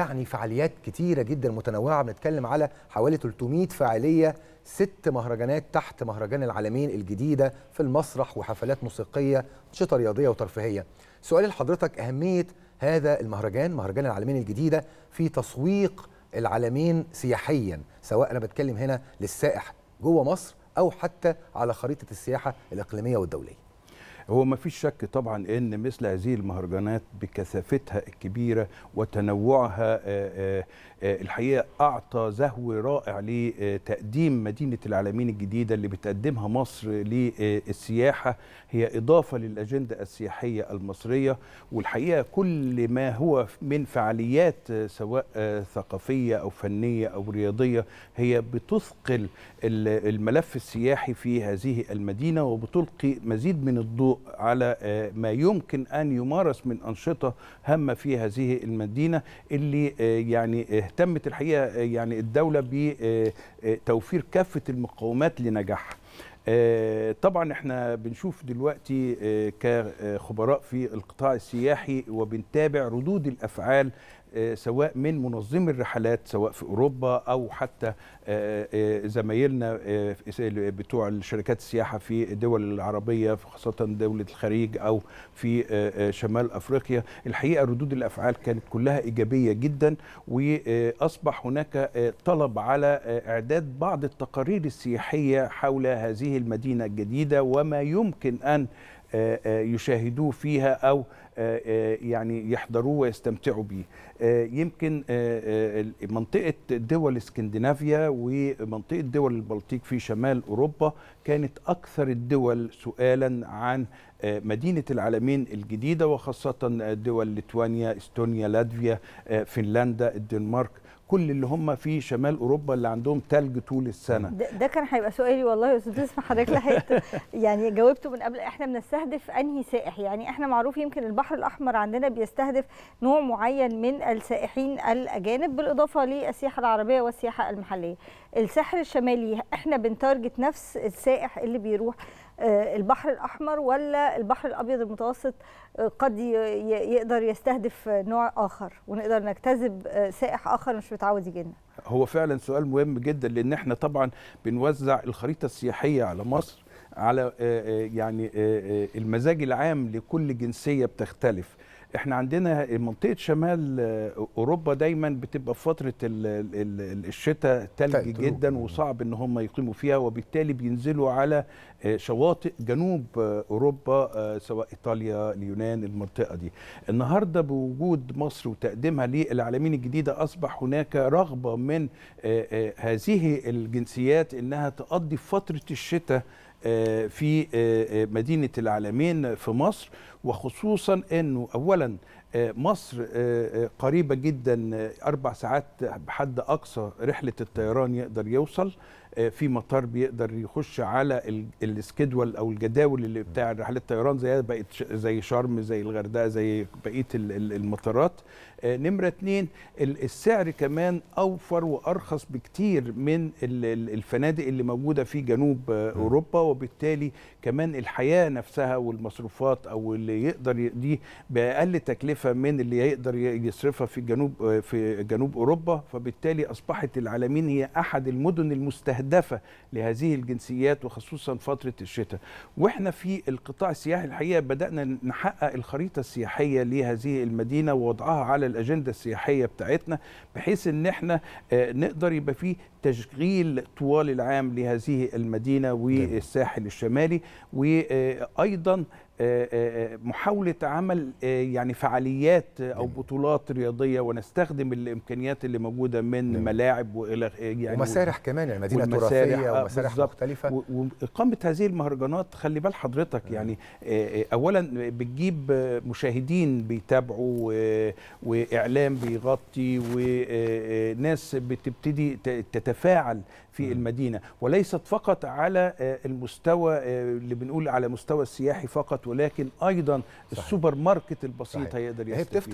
يعني فعاليات كتيرة جدا متنوعة بنتكلم على حوالي 300 فعالية ست مهرجانات تحت مهرجان العالمين الجديدة في المسرح وحفلات موسيقية أنشطة رياضية وترفيهية سؤالي لحضرتك أهمية هذا المهرجان مهرجان العالمين الجديدة في تسويق العالمين سياحيا سواء أنا بتكلم هنا للسائح جوه مصر أو حتى على خريطة السياحة الإقليمية والدولية هو ما فيش شك طبعا ان مثل هذه المهرجانات بكثافتها الكبيره وتنوعها آه، آه، آه، الحقيقه اعطى زهو رائع لتقديم مدينه العالمين الجديده اللي بتقدمها مصر للسياحه هي اضافه للاجنده السياحيه المصريه والحقيقه كل ما هو من فعاليات سواء ثقافيه او فنيه او رياضيه هي بتثقل الملف السياحي في هذه المدينه وبتلقي مزيد من الضوء على آه، ما يمكن أن يمارس من أنشطة هامة في هذه المدينة اللي آه، يعني آه، اهتمت الحقيقة يعني الدولة بتوفير كافة المقومات لنجاحها طبعا احنا بنشوف دلوقتي كخبراء في القطاع السياحي وبنتابع ردود الافعال آه، سواء من منظمي الرحلات سواء في اوروبا او حتى آه، آه، زمايلنا بتوع شركات السياحه في الدول العربيه خاصه دوله الخليج او في شمال افريقيا الحقيقه ردود الافعال كانت كلها ايجابيه جدا واصبح هناك طلب على اعداد بعض التقارير السياحيه حول هذه المدينه الجديده وما يمكن ان آه، آه، يشاهدوه فيها أو آه، يعني يحضروه ويستمتعوا بيه يمكن منطقة دول اسكندنافيا ومنطقة دول البلطيق في شمال أوروبا كانت أكثر الدول سؤالا عن مدينة العالمين الجديدة وخاصة دول ليتوانيا استونيا لاتفيا فنلندا الدنمارك كل اللي هم في شمال اوروبا اللي عندهم تلج طول السنه ده, ده كان هيبقى سؤالي والله يا استاذ اسمح حضرتك لحقت يعني جاوبته من قبل احنا بنستهدف انهي سائح يعني احنا معروف يمكن البحر الاحمر عندنا بيستهدف نوع معين من السائحين الاجانب بالاضافه للسياحه العربيه والسياحه المحليه الساحل الشمالي احنا بنتارجت نفس السائح اللي بيروح آه، البحر الأحمر ولا البحر الأبيض المتوسط آه، قد يقدر يستهدف نوع آخر ونقدر نجتذب آه، سائح آخر مش متعود يجي لنا هو فعلا سؤال مهم جدا لأن احنا طبعا بنوزع الخريطة السياحية على مصر على يعني المزاج العام لكل جنسية بتختلف احنا عندنا منطقه شمال آه، اوروبا دايما بتبقى في فتره الشتاء تلج جدا وصعب ان هم يقيموا فيها وبالتالي بينزلوا على آه، شواطئ جنوب آه، اوروبا سواء ايطاليا اليونان المنطقه دي النهارده بوجود مصر وتقديمها للعالمين الجديده اصبح هناك رغبه من هذه الجنسيات انها تقضي فتره الشتاء آه، في آه، آه، مدينة العالمين في مصر وخصوصا أنه أولا مصر قريبة جدا أربع ساعات بحد أقصى رحلة الطيران يقدر يوصل آه، في مطار بيقدر يخش على السكيدول او الجداول اللي بتاع رحلات الطيران زي بقت زي شرم زي الغردقه زي بقيه المطارات آه، نمره اتنين السعر كمان اوفر وارخص بكتير من الفنادق اللي موجوده في جنوب آه، اوروبا وبالتالي كمان الحياه نفسها والمصروفات او اللي يقدر يقضيه باقل تكلفه من اللي يقدر يصرفها في جنوب في جنوب اوروبا فبالتالي اصبحت العالمين هي احد المدن المستهدفه مستهدفه لهذه الجنسيات وخصوصا فتره الشتاء واحنا في القطاع السياحي الحقيقه بدانا نحقق الخريطه السياحيه لهذه المدينه ووضعها على الاجنده السياحيه بتاعتنا بحيث ان احنا آه، نقدر يبقى فيه تشغيل طوال العام لهذه المدينه والساحل الشمالي وايضا آه، آه، آه، محاولة عمل يعني فعاليات أو بطولات رياضية ونستخدم الإمكانيات اللي موجودة من ملاعب وإلى يعني ومسارح كمان المدينة يعني تراثية ومسارح مختلفة وإقامة هذه المهرجانات خلي بال حضرتك يعني أولا بتجيب مشاهدين بيتابعوا وإعلام بيغطي وناس بتبتدي تتفاعل في المدينة وليست فقط على المستوى اللي بنقول على مستوى السياحي فقط ولكن ايضا صحيح. السوبر ماركت البسيط صحيح. هيقدر يستفيد